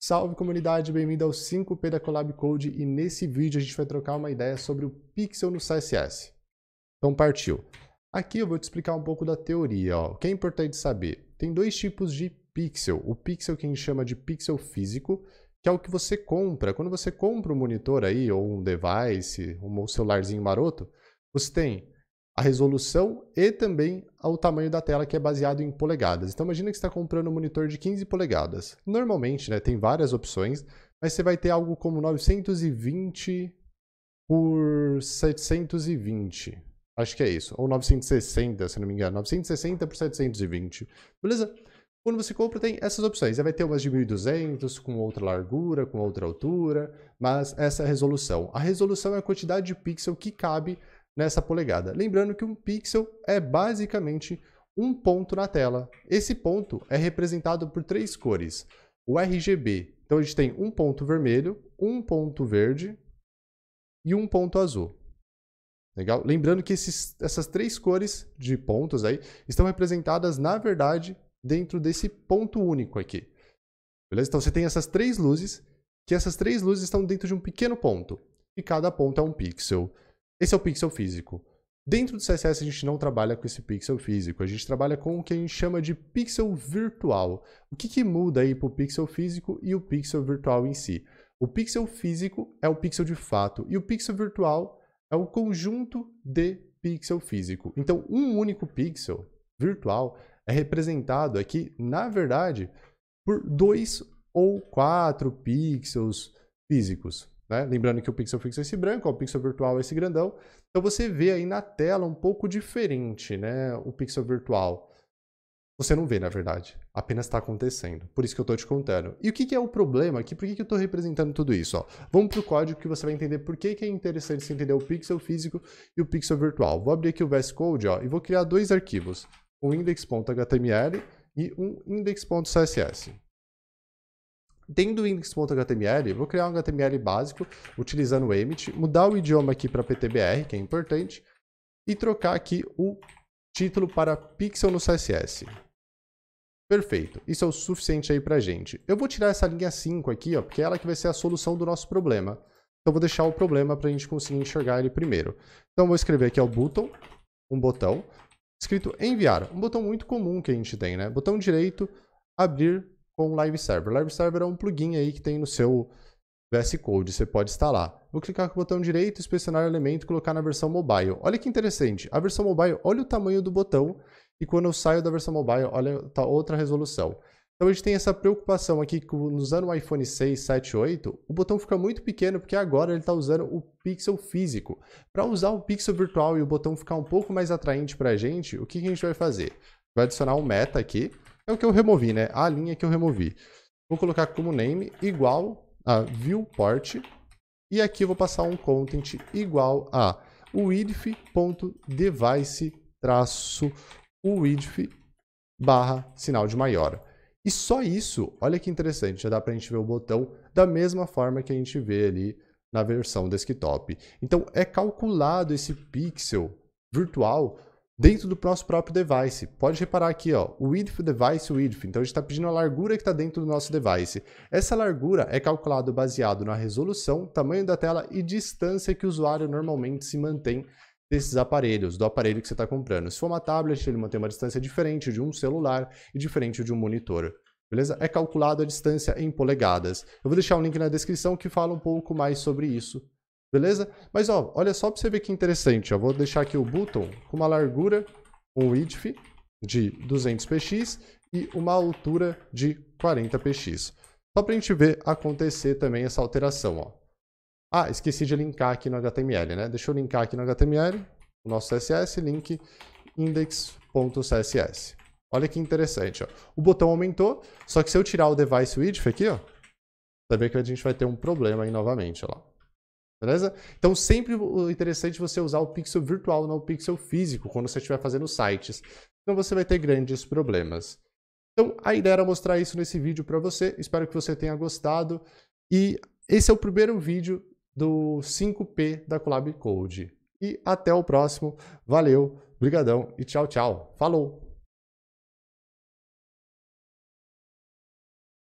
Salve comunidade, bem-vindo ao 5P da Collab Code e nesse vídeo a gente vai trocar uma ideia sobre o pixel no CSS. Então partiu. Aqui eu vou te explicar um pouco da teoria, ó. o que é importante saber. Tem dois tipos de pixel, o pixel que a gente chama de pixel físico, que é o que você compra. Quando você compra um monitor aí, ou um device, um celularzinho maroto, você tem a resolução e também ao tamanho da tela que é baseado em polegadas. Então imagina que você está comprando um monitor de 15 polegadas. Normalmente, né, tem várias opções, mas você vai ter algo como 920 por 720. Acho que é isso. Ou 960, se não me engano. 960 por 720. Beleza? Quando você compra, tem essas opções. Você vai ter umas de 1200, com outra largura, com outra altura, mas essa é a resolução. A resolução é a quantidade de pixel que cabe nessa polegada. Lembrando que um pixel é basicamente um ponto na tela. Esse ponto é representado por três cores. O RGB, então a gente tem um ponto vermelho, um ponto verde e um ponto azul. Legal? Lembrando que esses, essas três cores de pontos aí estão representadas, na verdade, dentro desse ponto único aqui. Beleza? Então você tem essas três luzes, que essas três luzes estão dentro de um pequeno ponto. E cada ponto é um pixel. Esse é o pixel físico. Dentro do CSS a gente não trabalha com esse pixel físico, a gente trabalha com o que a gente chama de pixel virtual. O que, que muda aí para o pixel físico e o pixel virtual em si? O pixel físico é o pixel de fato e o pixel virtual é o conjunto de pixel físico. Então, um único pixel virtual é representado aqui, na verdade, por dois ou quatro pixels físicos. Né? Lembrando que o pixel fixo é esse branco, o pixel virtual é esse grandão. Então você vê aí na tela um pouco diferente né? o pixel virtual. Você não vê, na verdade. Apenas está acontecendo. Por isso que eu estou te contando. E o que, que é o problema aqui? Por que, que eu estou representando tudo isso? Ó? Vamos para o código que você vai entender por que, que é interessante você entender o pixel físico e o pixel virtual. Vou abrir aqui o VS Code ó, e vou criar dois arquivos. Um index.html e um index.css. Tendo o index.html, vou criar um HTML básico utilizando o emit, mudar o idioma aqui para PTBR, que é importante, e trocar aqui o título para pixel no CSS. Perfeito, isso é o suficiente aí pra gente. Eu vou tirar essa linha 5 aqui, ó, porque é ela que vai ser a solução do nosso problema. Então vou deixar o problema para a gente conseguir enxergar ele primeiro. Então vou escrever aqui o button, um botão, escrito enviar, um botão muito comum que a gente tem, né? Botão direito, abrir com o Live Server. O Live Server é um plugin aí que tem no seu VS Code, você pode instalar. Vou clicar com o botão direito, inspecionar o elemento e colocar na versão mobile. Olha que interessante, a versão mobile, olha o tamanho do botão, e quando eu saio da versão mobile, olha tá outra resolução. Então a gente tem essa preocupação aqui que usando o iPhone 6, 7, 8, o botão fica muito pequeno porque agora ele está usando o pixel físico. Para usar o pixel virtual e o botão ficar um pouco mais atraente para a gente, o que, que a gente vai fazer? Vai adicionar um meta aqui, é o que eu removi, né? A linha que eu removi. Vou colocar como name igual a viewport. E aqui eu vou passar um content igual a width.device traço width barra sinal de maior. E só isso, olha que interessante, já dá para a gente ver o botão da mesma forma que a gente vê ali na versão desktop. Então é calculado esse pixel virtual dentro do nosso próprio device. Pode reparar aqui, ó, o width device width. Então a gente está pedindo a largura que está dentro do nosso device. Essa largura é calculada baseado na resolução, tamanho da tela e distância que o usuário normalmente se mantém desses aparelhos, do aparelho que você está comprando. Se for uma tablet, ele mantém uma distância diferente de um celular e diferente de um monitor. Beleza? É calculada a distância em polegadas. Eu vou deixar um link na descrição que fala um pouco mais sobre isso. Beleza? Mas ó, olha só para você ver que interessante. Eu vou deixar aqui o button com uma largura, um width de 200px e uma altura de 40px. Só para a gente ver acontecer também essa alteração. Ó. Ah, esqueci de linkar aqui no HTML, né? Deixa eu linkar aqui no HTML, o nosso CSS, link index.css. Olha que interessante. Ó. O botão aumentou, só que se eu tirar o device width aqui, ó, você vê que a gente vai ter um problema aí novamente. Ó lá. Beleza? Então, sempre o interessante é você usar o pixel virtual, não o pixel físico, quando você estiver fazendo sites. Então você vai ter grandes problemas. Então, a ideia era mostrar isso nesse vídeo para você. Espero que você tenha gostado. E esse é o primeiro vídeo do 5P da Collab Code. E até o próximo. Valeu, brigadão e tchau, tchau. Falou!